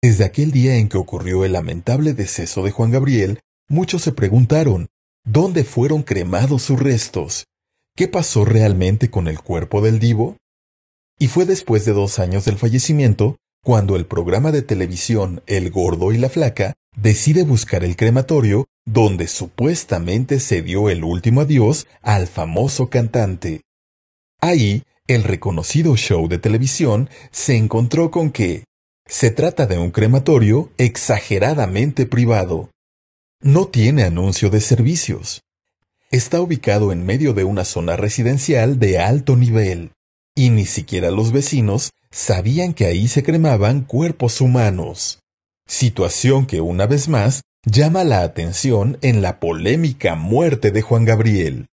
Desde aquel día en que ocurrió el lamentable deceso de Juan Gabriel, muchos se preguntaron, ¿dónde fueron cremados sus restos? ¿Qué pasó realmente con el cuerpo del divo? Y fue después de dos años del fallecimiento, cuando el programa de televisión El Gordo y la Flaca decide buscar el crematorio donde supuestamente se dio el último adiós al famoso cantante. Ahí, el reconocido show de televisión se encontró con que, se trata de un crematorio exageradamente privado. No tiene anuncio de servicios. Está ubicado en medio de una zona residencial de alto nivel, y ni siquiera los vecinos sabían que ahí se cremaban cuerpos humanos. Situación que una vez más llama la atención en la polémica muerte de Juan Gabriel.